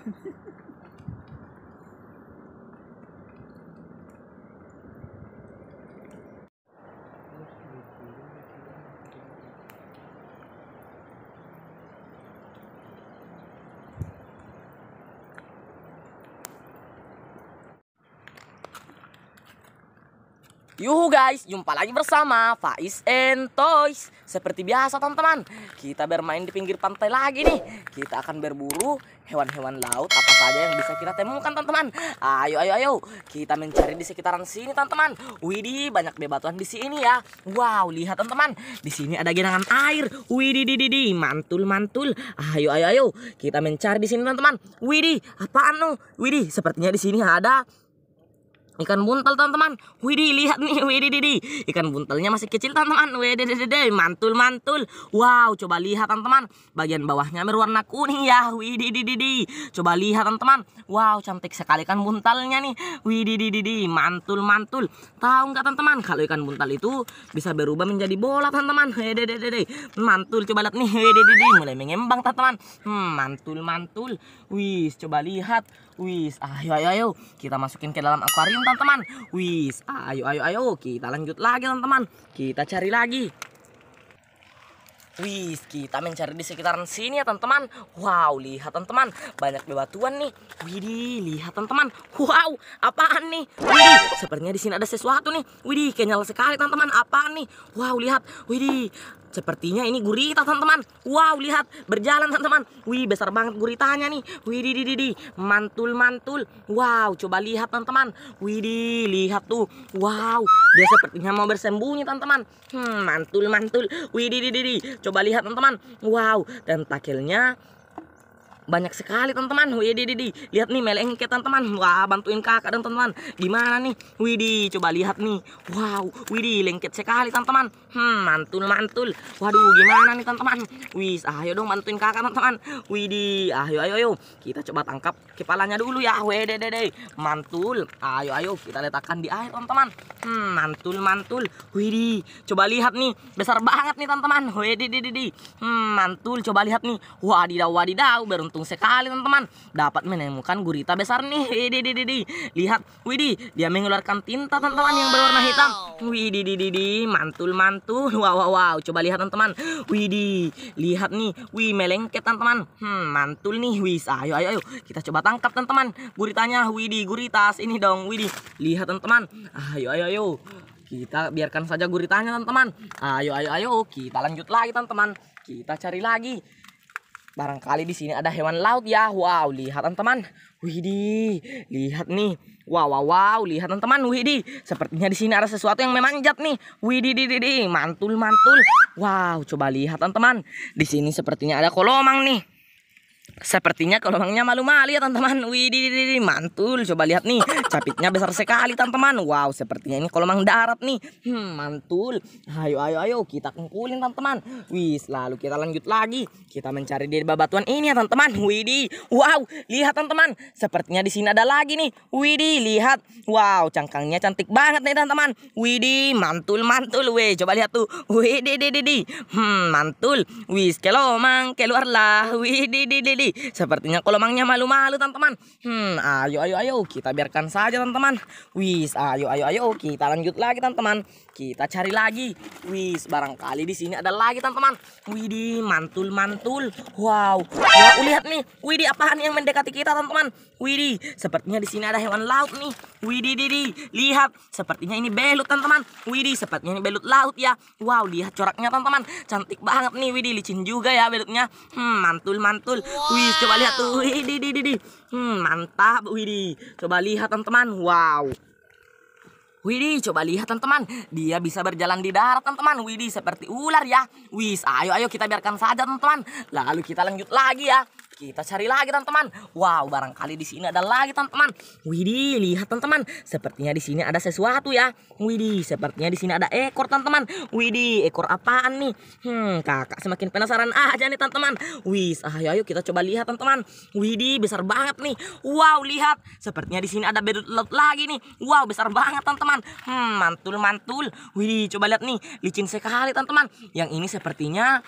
ハハハハ Yuhu guys, jumpa lagi bersama Faiz and Toys Seperti biasa teman-teman, kita bermain di pinggir pantai lagi nih Kita akan berburu hewan-hewan laut apa saja yang bisa kita temukan teman-teman Ayo, ayo, ayo, kita mencari di sekitaran sini teman-teman Widih, banyak bebatuan di sini ya Wow, lihat teman-teman, di sini ada genangan air Widih, didi, didi, mantul, mantul Ayo, ayo, ayo, kita mencari di sini teman-teman Widih, apaan lo? Oh? Widih, sepertinya di sini ada ikan buntal teman-teman widih lihat nih widih didi ikan buntalnya masih kecil teman-teman widih didi mantul mantul wow coba lihat teman-teman bagian bawahnya berwarna kuning ya widih didi coba lihat teman-teman wow cantik sekali ikan buntalnya nih widih didi mantul mantul tahu nggak teman-teman kalau ikan buntal itu bisa berubah menjadi bola teman-teman widih didi mantul coba lihat nih widih didi mulai mengembang teman-teman hmm, mantul mantul wis coba lihat Wis, ayo ayo ayo kita masukin ke dalam akuarium teman-teman. Wis, ayo ayo ayo kita lanjut lagi teman-teman. Kita cari lagi. Wis, kita mencari di sekitaran sini ya teman-teman. Wow, lihat teman-teman, banyak bebatuan nih. Widi, lihat teman-teman. Wow, apaan nih? Widi, sepertinya di sini ada sesuatu nih. Widih, kenyal sekali teman-teman. Apaan nih? Wow, lihat. Widi. Sepertinya ini gurita teman-teman. Wow, lihat berjalan teman-teman. Wih, besar banget guritanya nih. Wih, di, di, di, di. mantul mantul. Wow, coba lihat teman-teman. Wih, di, lihat tuh. Wow, dia sepertinya mau bersembunyi teman-teman. Hmm, mantul mantul. Wih, di, di, di, Coba lihat teman-teman. Wow, dan takilnya banyak sekali teman-teman. Wih, di, di, di. Lihat nih meleng ke teman-teman. Wah, bantuin kakak dan teman-teman. Gimana nih? Widih, coba lihat nih. Wow, widih lengket sekali teman-teman. Hmm, mantul mantul. Waduh, gimana nih teman-teman? Wis, ayo dong bantuin kakak teman-teman. Widih, ayo ayo ayo. Kita coba tangkap kepalanya dulu ya. Wih, deh Mantul. Ayo ayo kita letakkan di air teman-teman. Hmm, mantul mantul. Widih, coba lihat nih. Besar banget nih teman-teman. Wih, di, Hmm, mantul. Coba lihat nih. Wadidaw, wadidaw. Beruntung beruntung sekali teman-teman dapat menemukan gurita besar nih. di Lihat, widi dia mengeluarkan tinta teman-teman yang berwarna hitam. widi di, mantul mantul. Wow, wow, wow. Coba lihat teman-teman. widi lihat nih. Wih, melengket teman-teman. Hmm, mantul nih. Wis, ayo, ayo, ayo. Kita coba tangkap teman-teman. Guritanya, widi guritas ini dong. widi lihat teman-teman. Ayo, ayo, ayo kita biarkan saja guritanya teman-teman ayo ayo ayo kita lanjut lagi teman-teman kita cari lagi Barangkali di sini ada hewan laut ya. Wow, lihat teman-teman. Widih, lihat nih. Wow, wow, wow, lihat teman-teman. Widih, sepertinya di sini ada sesuatu yang memanjat nih. Widih, di, di, di. mantul, mantul. Wow, coba lihat teman-teman. Di sini sepertinya ada kolomang nih. Sepertinya mangnya malu-malu ya teman-teman. Widih, mantul. Coba lihat nih, capitnya besar sekali teman-teman. Wow, sepertinya ini kolomang darat nih. Hmm, mantul. Ayo, ayo, ayo kita kumpulin teman-teman. Wis, lalu kita lanjut lagi. Kita mencari di batuan ini ya teman-teman. Widih, wow, lihat teman-teman. Sepertinya di sini ada lagi nih. Widih, lihat. Wow, cangkangnya cantik banget nih teman-teman. Widih, mantul, mantul. Wih, coba lihat tuh. Widih, di, di, Hmm, mantul. Wis, kelomang keluarlah. Widih, di, di. Sepertinya kolomangnya malu-malu teman-teman. Hmm, ayo ayo ayo kita biarkan saja teman-teman. Wis, ayo ayo ayo kita lanjut lagi teman-teman. Kita cari lagi. Wis, barangkali di sini ada lagi teman-teman. Widih, mantul-mantul. Wow. Wah, ya, lihat nih. Widih, apaan yang mendekati kita teman-teman? Widih, sepertinya di sini ada hewan laut nih. Widih, didi, lihat. Sepertinya ini belut teman-teman. Widih, sepertinya ini belut laut ya. Wow, lihat coraknya teman-teman. Cantik banget nih Widih, licin juga ya belutnya. Hmm, mantul-mantul. Wow. Wih, coba lihat tuh. Wih, di, di, di. Hmm, mantap. Wih, coba lihat teman-teman. Wow. Widih, coba lihat teman-teman. Dia bisa berjalan di darat teman-teman. Widih, seperti ular ya. Wis, ayo ayo kita biarkan saja teman-teman. Lalu kita lanjut lagi ya. Kita cari lagi teman-teman. Wow, barangkali di sini ada lagi teman-teman. Widih, lihat teman-teman. Sepertinya di sini ada sesuatu ya. Widih, sepertinya di sini ada ekor teman-teman. Widih, ekor apaan nih? Hmm, kakak semakin penasaran aja nih teman-teman. Wis, ayo, ah, ya, ayo kita coba lihat teman-teman. Widih, besar banget nih. Wow, lihat. Sepertinya di sini ada bedut laut lagi nih. Wow, besar banget teman-teman. Hmm, mantul mantul. Widih, coba lihat nih. Licin sekali teman-teman. Yang ini sepertinya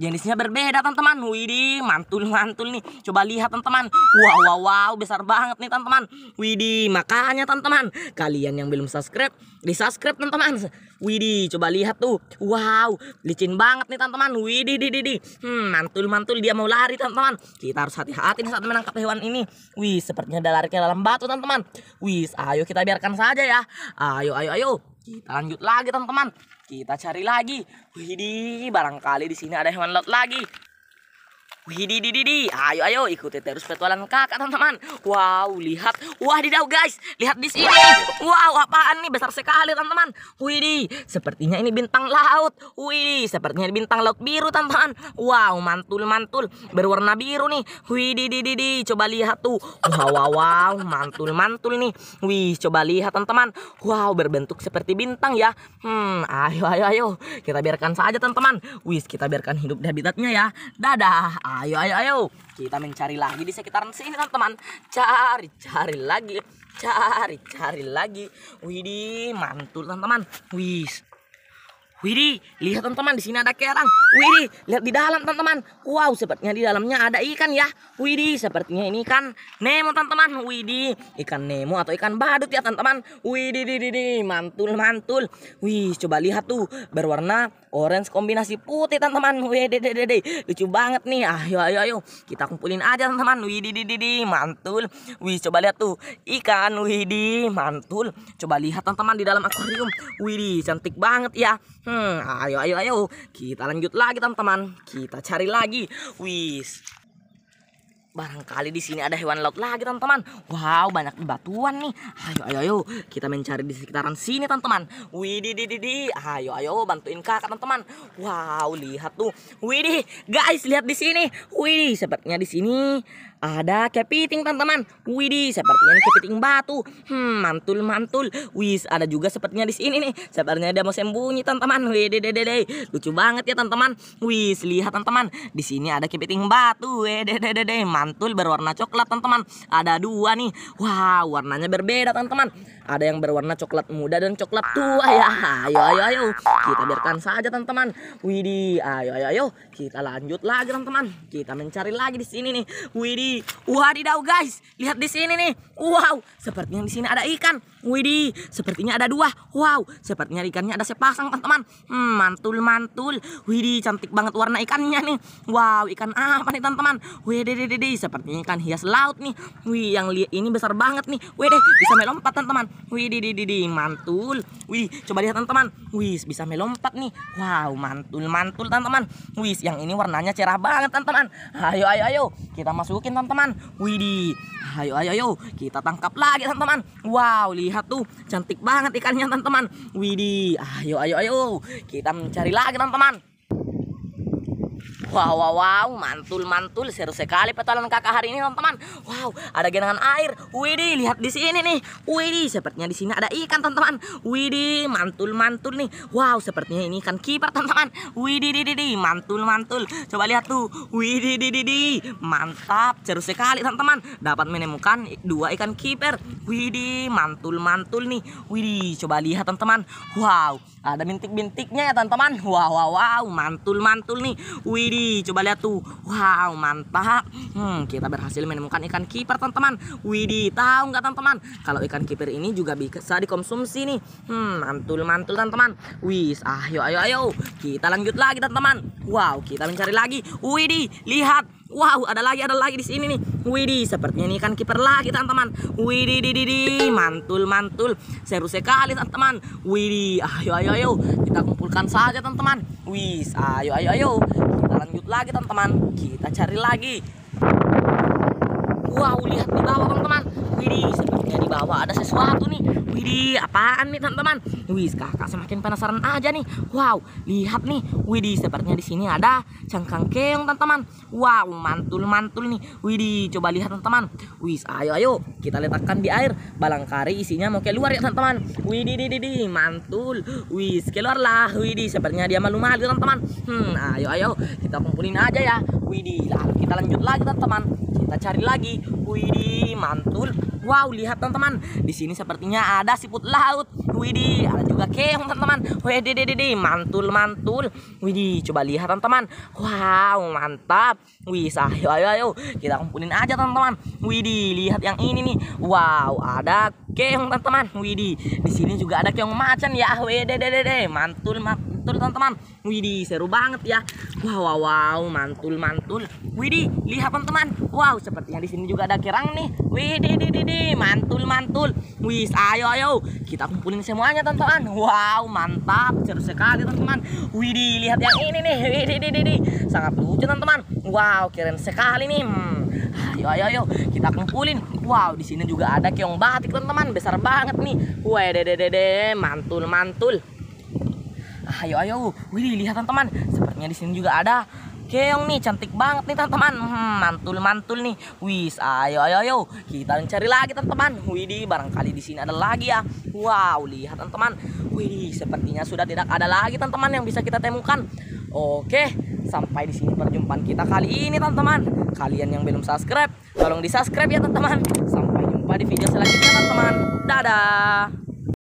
jenisnya berbeda teman-teman widih mantul-mantul nih coba lihat teman-teman wow wow wow besar banget nih teman-teman widih makanya teman-teman kalian yang belum subscribe di subscribe teman-teman widih coba lihat tuh wow licin banget nih teman-teman widih di di hmm, mantul-mantul dia mau lari teman-teman kita harus hati-hati nih saat menangkap hewan ini wih sepertinya ada lari ke dalam batu teman-teman wih ayo kita biarkan saja ya ayo ayo ayo kita lanjut lagi teman-teman. Kita cari lagi. Widih, barangkali di sini ada hewan laut lagi. Wididididi, ayo ayo ikuti terus petualangan kakak teman-teman. Wow, lihat, wah didau guys, lihat di sini. Wow, apaan nih besar sekali teman-teman. Widi, sepertinya ini bintang laut. Widi, sepertinya ini bintang laut biru teman-teman. Wow, mantul mantul, berwarna biru nih. Wididididi, coba lihat tuh. Wow wow wow, mantul mantul nih. Wih, coba lihat teman-teman. Wow, berbentuk seperti bintang ya. Hmm, ayo ayo ayo, kita biarkan saja teman-teman. Wih, kita biarkan hidup di habitatnya ya. Dadah. Ayo, ayo, ayo. Kita mencari lagi di sekitaran sini, teman-teman. Cari, cari lagi. Cari, cari lagi. Widih, mantul, teman-teman. Wis, Widi, lihat teman-teman di sini ada kerang. Widi, lihat di dalam teman-teman. Wow, sepertinya di dalamnya ada ikan ya. Widi, sepertinya ini ikan Nemo teman-teman. Widi, ikan Nemo atau ikan badut ya teman-teman. Widi, di, di, di, mantul, mantul. Wih, coba lihat tuh berwarna orange kombinasi putih teman-teman. Widi, di, di, di, lucu banget nih. Ayo, ayo, ayo, kita kumpulin aja teman-teman. Widi, di, di, di, mantul. Wih, coba lihat tuh ikan. Widi, mantul. Coba lihat teman-teman di dalam akuarium. Widi, cantik banget ya. Hmm, ayo ayo ayo. Kita lanjut lagi teman-teman. Kita cari lagi. Wis. Barangkali di sini ada hewan laut lagi teman-teman. Wow, banyak batuan nih. Ayo ayo ayo. Kita mencari di sekitaran sini teman-teman. widi di di. Ayo ayo bantuin kakak teman-teman. Wow, lihat tuh. Widih, guys, lihat di sini. Widih, sepertinya di sini ada kepiting teman-teman. Widih, sepertinya ini kepiting batu. Hmm, mantul mantul. Wis, ada juga sepertinya di sini nih. Sepertinya dia mau sembunyi teman-teman. Widih, deh, deh, lucu banget ya teman-teman. Wis, lihat teman-teman. Di sini ada kepiting batu. Widih, deh, deh, mantul berwarna coklat teman-teman. Ada dua nih. Wah, wow, warnanya berbeda teman-teman. Ada yang berwarna coklat muda dan coklat tua ya. Ayo, ayo, ayo. Kita biarkan saja teman-teman. Widih, ayo, ayo, ayo. Kita lanjut lagi teman-teman. Kita mencari lagi di sini nih. Widih, Wah wadidaw guys, lihat di sini nih. Wow, sepertinya di sini ada ikan. Widih, sepertinya ada dua. Wow, sepertinya ikannya ada sepasang teman-teman. Hmm, mantul mantul. Widih, cantik banget warna ikannya nih. Wow, ikan apa nih teman-teman? Widih, deh, deh, sepertinya ikan hias laut nih. Wih, yang lihat ini besar banget nih. Widih, bisa melompat teman-teman. Widih, deh, deh, mantul. Wih, coba lihat teman-teman. Wih, bisa melompat nih. Wow, mantul mantul teman-teman. Wih, yang ini warnanya cerah banget teman-teman. Ayo, ayo, ayo, kita masukin teman-teman. Widih, ayo ayo ayo kita tangkap lagi teman-teman. Wow, lihat tuh cantik banget ikannya teman-teman. Widih, ayo ayo ayo kita mencari lagi teman-teman. Wow, wow, wow, mantul, mantul. Seru sekali petualangan kakak hari ini, teman-teman. Wow, ada genangan air. Widih, lihat di sini nih. Widih, sepertinya di sini ada ikan, teman-teman. Widih, mantul, mantul nih. Wow, sepertinya ini ikan kiper, teman-teman. Widih, di, mantul, mantul. Coba lihat tuh. Widih, di, mantap. Seru sekali, teman-teman. Dapat menemukan dua ikan kiper. Widih, mantul, mantul nih. Widih, coba lihat, teman-teman. Wow, ada bintik-bintiknya ya, teman-teman. Wow, wow, wow, mantul, mantul nih. Widih, coba lihat tuh wow mantap hmm, kita berhasil menemukan ikan kiper teman-teman widih tahu nggak teman-teman kalau ikan kiper ini juga bisa dikonsumsi nih hmm, mantul mantul teman-teman wis ayo ayo ayo kita lanjut lagi teman-teman wow kita mencari lagi widih lihat Wow, ada lagi, ada lagi di sini nih. Widih, sepertinya ini kan kiper lagi, teman-teman. Widih, di, di, di, mantul, mantul. Seru sekali, teman-teman. Widih, ayo, ayo, ayo. Kita kumpulkan saja, teman-teman. Wis, ayo, ayo, ayo lagi teman-teman kita cari lagi wow lihat di bawah teman-teman ini ada sesuatu nih Widi, apaan nih teman-teman Wih kakak semakin penasaran aja nih Wow lihat nih Widi. sepertinya di sini ada cangkang keong teman-teman Wow mantul-mantul nih Widi. coba lihat teman-teman Wih ayo ayo kita letakkan di air Balang kari isinya mau keluar ya teman-teman Widih di, mantul Wih keluarlah Widi. sepertinya dia malu-malu teman-teman Hmm ayo ayo kita kumpulin aja ya Widi. lalu kita lanjut lagi teman-teman kita cari lagi Widi, mantul Wow, lihat teman-teman. Di sini sepertinya ada siput laut. Widi. ada juga keong teman-teman. Wedededede, mantul mantul. Widi. coba lihat teman-teman. Wow, mantap. Wih, ayo ayo ayo. Kita kumpulin aja teman-teman. Widi lihat yang ini nih. Wow, ada keong teman-teman. Widi. di sini juga ada keong macan ya. Wedededede, mantul mantul mantul teman-teman Widi seru banget ya Wow wow wow mantul mantul Widi. lihat teman-teman Wow sepertinya di sini juga ada kerang nih Widi di di nih mantul mantul wis ayo ayo kita kumpulin semuanya teman-teman wow mantap seru sekali teman-teman widih lihat yang ini nih widih di, di. sangat lucu teman-teman wow keren sekali nih hmm. ayo ayo ayo kita kumpulin wow di sini juga ada keong batik teman-teman besar banget nih wede de de, mantul mantul ayo ayo widih lihat teman-teman sepertinya di sini juga ada keong nih cantik banget nih teman-teman hmm, mantul mantul nih wis ayo ayo ayo kita mencari lagi teman-teman widih barangkali di sini ada lagi ya wow lihat teman-teman widih sepertinya sudah tidak ada lagi teman-teman yang bisa kita temukan oke sampai di sini perjumpaan kita kali ini teman-teman kalian yang belum subscribe tolong di subscribe ya teman-teman sampai jumpa di video selanjutnya teman-teman dadah